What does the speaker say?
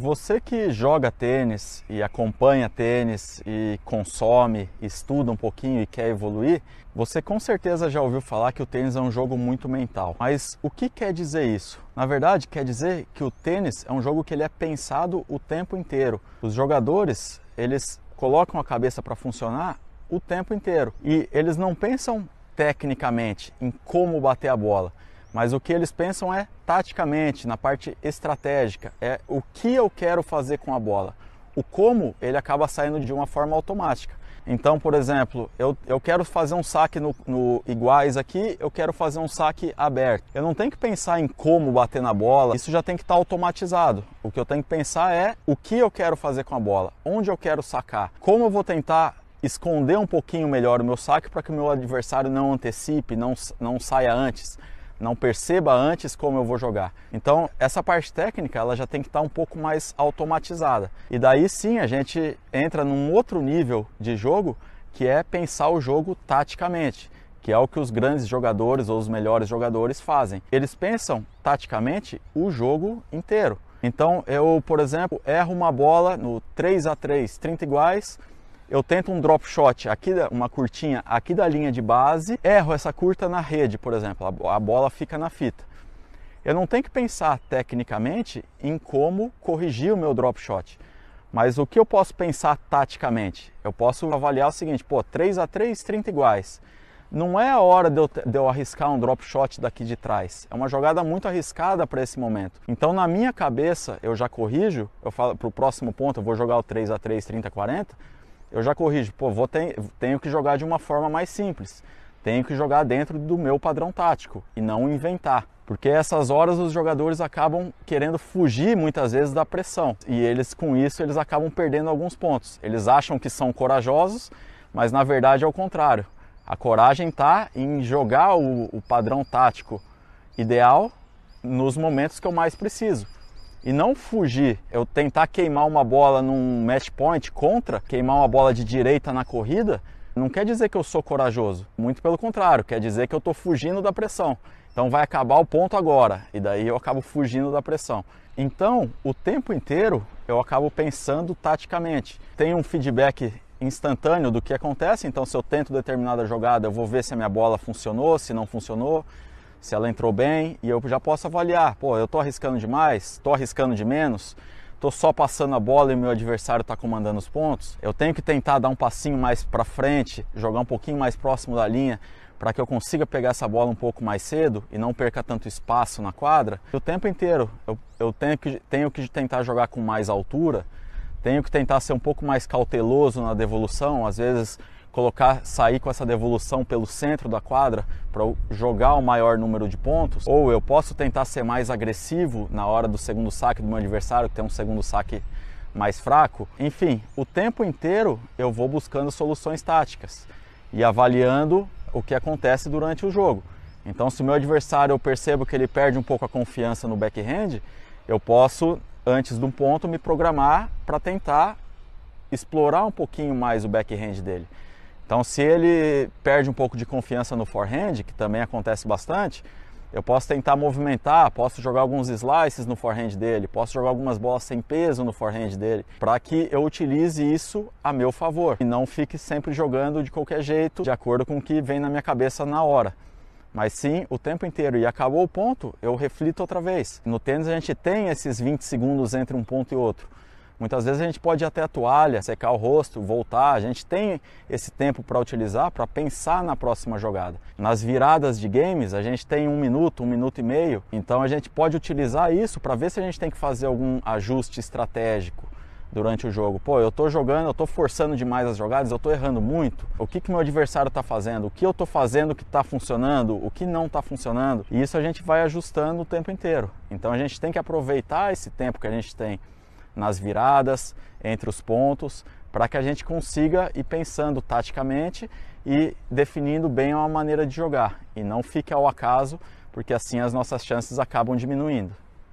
Você que joga tênis e acompanha tênis e consome, estuda um pouquinho e quer evoluir, você com certeza já ouviu falar que o tênis é um jogo muito mental. Mas o que quer dizer isso? Na verdade, quer dizer que o tênis é um jogo que ele é pensado o tempo inteiro. Os jogadores, eles colocam a cabeça para funcionar o tempo inteiro e eles não pensam tecnicamente em como bater a bola mas o que eles pensam é taticamente, na parte estratégica, é o que eu quero fazer com a bola. O como ele acaba saindo de uma forma automática. Então, por exemplo, eu, eu quero fazer um saque no, no iguais aqui, eu quero fazer um saque aberto. Eu não tenho que pensar em como bater na bola, isso já tem que estar automatizado. O que eu tenho que pensar é o que eu quero fazer com a bola, onde eu quero sacar, como eu vou tentar esconder um pouquinho melhor o meu saque para que o meu adversário não antecipe, não, não saia antes não perceba antes como eu vou jogar. Então, essa parte técnica ela já tem que estar tá um pouco mais automatizada. E daí sim a gente entra num outro nível de jogo que é pensar o jogo taticamente, que é o que os grandes jogadores ou os melhores jogadores fazem. Eles pensam taticamente o jogo inteiro. Então, eu, por exemplo, erro uma bola no 3 a 3, 30 iguais eu tento um drop shot aqui, uma curtinha aqui da linha de base, erro essa curta na rede, por exemplo, a bola fica na fita. Eu não tenho que pensar tecnicamente em como corrigir o meu drop shot, mas o que eu posso pensar taticamente? Eu posso avaliar o seguinte, pô, 3 a 3, 30 iguais. Não é a hora de eu, de eu arriscar um drop shot daqui de trás. É uma jogada muito arriscada para esse momento. Então, na minha cabeça, eu já corrijo, eu falo para o próximo ponto, eu vou jogar o 3 a 3, 30 40 eu já corrijo, pô, vou ter, tenho que jogar de uma forma mais simples. Tenho que jogar dentro do meu padrão tático e não inventar. Porque essas horas os jogadores acabam querendo fugir muitas vezes da pressão. E eles com isso eles acabam perdendo alguns pontos. Eles acham que são corajosos, mas na verdade é o contrário. A coragem está em jogar o, o padrão tático ideal nos momentos que eu mais preciso e não fugir, eu tentar queimar uma bola num match point contra, queimar uma bola de direita na corrida, não quer dizer que eu sou corajoso. Muito pelo contrário, quer dizer que eu estou fugindo da pressão. Então vai acabar o ponto agora, e daí eu acabo fugindo da pressão. Então, o tempo inteiro eu acabo pensando taticamente. Tem um feedback instantâneo do que acontece, então se eu tento determinada jogada, eu vou ver se a minha bola funcionou, se não funcionou, se ela entrou bem e eu já posso avaliar, pô, eu tô arriscando demais, tô arriscando de menos, tô só passando a bola e meu adversário está comandando os pontos. Eu tenho que tentar dar um passinho mais para frente, jogar um pouquinho mais próximo da linha para que eu consiga pegar essa bola um pouco mais cedo e não perca tanto espaço na quadra. O tempo inteiro eu, eu tenho, que, tenho que tentar jogar com mais altura, tenho que tentar ser um pouco mais cauteloso na devolução, às vezes colocar, sair com essa devolução pelo centro da quadra para jogar o maior número de pontos, ou eu posso tentar ser mais agressivo na hora do segundo saque do meu adversário, que tem um segundo saque mais fraco. Enfim, o tempo inteiro eu vou buscando soluções táticas e avaliando o que acontece durante o jogo. Então, se o meu adversário eu percebo que ele perde um pouco a confiança no backhand, eu posso, antes de um ponto, me programar para tentar explorar um pouquinho mais o backhand dele. Então, se ele perde um pouco de confiança no forehand, que também acontece bastante, eu posso tentar movimentar, posso jogar alguns slices no forehand dele, posso jogar algumas bolas sem peso no forehand dele, para que eu utilize isso a meu favor e não fique sempre jogando de qualquer jeito, de acordo com o que vem na minha cabeça na hora. Mas sim, o tempo inteiro e acabou o ponto, eu reflito outra vez. No tênis a gente tem esses 20 segundos entre um ponto e outro. Muitas vezes a gente pode ir até a toalha, secar o rosto, voltar. A gente tem esse tempo para utilizar para pensar na próxima jogada. Nas viradas de games, a gente tem um minuto, um minuto e meio. Então a gente pode utilizar isso para ver se a gente tem que fazer algum ajuste estratégico durante o jogo. Pô, eu tô jogando, eu tô forçando demais as jogadas, eu tô errando muito. O que que meu adversário tá fazendo? O que eu tô fazendo que tá funcionando? O que não tá funcionando? E isso a gente vai ajustando o tempo inteiro. Então a gente tem que aproveitar esse tempo que a gente tem nas viradas, entre os pontos, para que a gente consiga ir pensando taticamente e definindo bem uma maneira de jogar e não fique ao acaso, porque assim as nossas chances acabam diminuindo.